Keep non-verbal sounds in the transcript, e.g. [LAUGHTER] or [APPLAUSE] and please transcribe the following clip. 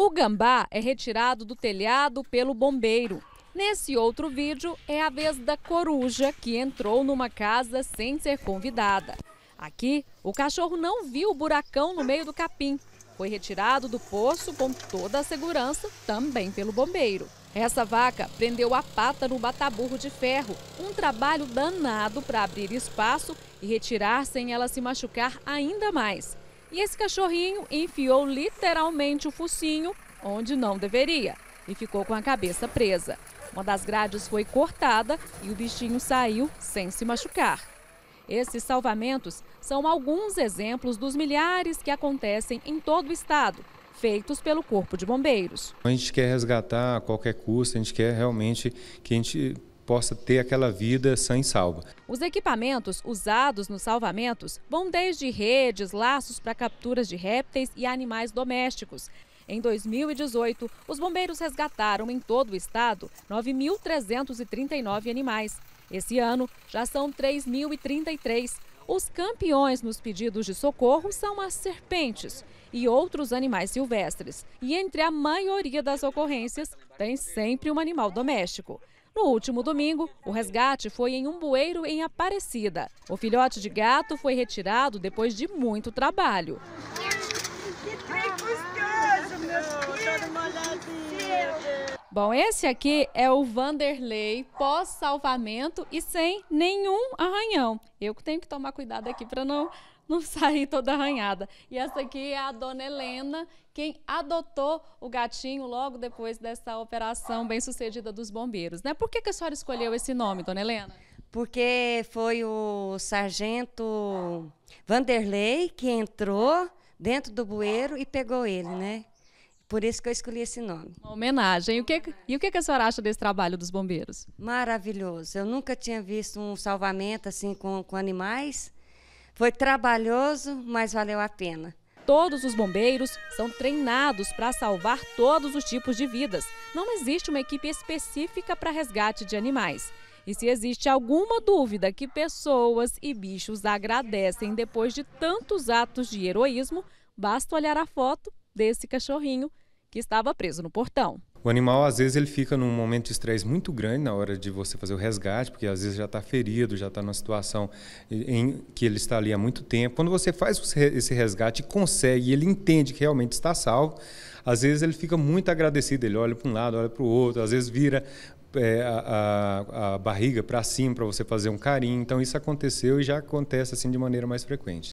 O gambá é retirado do telhado pelo bombeiro. Nesse outro vídeo, é a vez da coruja que entrou numa casa sem ser convidada. Aqui, o cachorro não viu o buracão no meio do capim. Foi retirado do poço com toda a segurança, também pelo bombeiro. Essa vaca prendeu a pata no bataburro de ferro, um trabalho danado para abrir espaço e retirar sem ela se machucar ainda mais. E esse cachorrinho enfiou literalmente o focinho onde não deveria e ficou com a cabeça presa. Uma das grades foi cortada e o bichinho saiu sem se machucar. Esses salvamentos são alguns exemplos dos milhares que acontecem em todo o estado, feitos pelo Corpo de Bombeiros. A gente quer resgatar a qualquer custo, a gente quer realmente que a gente possa ter aquela vida sã e salva. Os equipamentos usados nos salvamentos vão desde redes, laços para capturas de répteis e animais domésticos. Em 2018, os bombeiros resgataram em todo o estado 9.339 animais. Esse ano, já são 3.033. Os campeões nos pedidos de socorro são as serpentes e outros animais silvestres. E entre a maioria das ocorrências, tem sempre um animal doméstico. No último domingo, o resgate foi em um bueiro em Aparecida. O filhote de gato foi retirado depois de muito trabalho. Que gostoso, meu Bom, esse aqui é o Vanderlei pós-salvamento e sem nenhum arranhão. Eu tenho que tomar cuidado aqui para não não [LAUGHS] sair toda arranhada. E essa aqui é a dona Helena, quem adotou o gatinho logo depois dessa operação bem-sucedida dos bombeiros, né? Por que, que a senhora escolheu esse nome, dona Helena? Porque foi o sargento Vanderlei que entrou dentro do bueiro e pegou ele, né? Por isso que eu escolhi esse nome. Uma homenagem. E o que, e o que a senhora acha desse trabalho dos bombeiros? Maravilhoso. Eu nunca tinha visto um salvamento assim com, com animais. Foi trabalhoso, mas valeu a pena. Todos os bombeiros são treinados para salvar todos os tipos de vidas. Não existe uma equipe específica para resgate de animais. E se existe alguma dúvida que pessoas e bichos agradecem depois de tantos atos de heroísmo, basta olhar a foto desse cachorrinho que estava preso no portão. O animal, às vezes, ele fica num momento de estresse muito grande na hora de você fazer o resgate, porque às vezes já está ferido, já está numa situação em que ele está ali há muito tempo. Quando você faz esse resgate e consegue, ele entende que realmente está salvo, às vezes ele fica muito agradecido, ele olha para um lado, olha para o outro, às vezes vira é, a, a, a barriga para cima para você fazer um carinho. Então, isso aconteceu e já acontece assim de maneira mais frequente.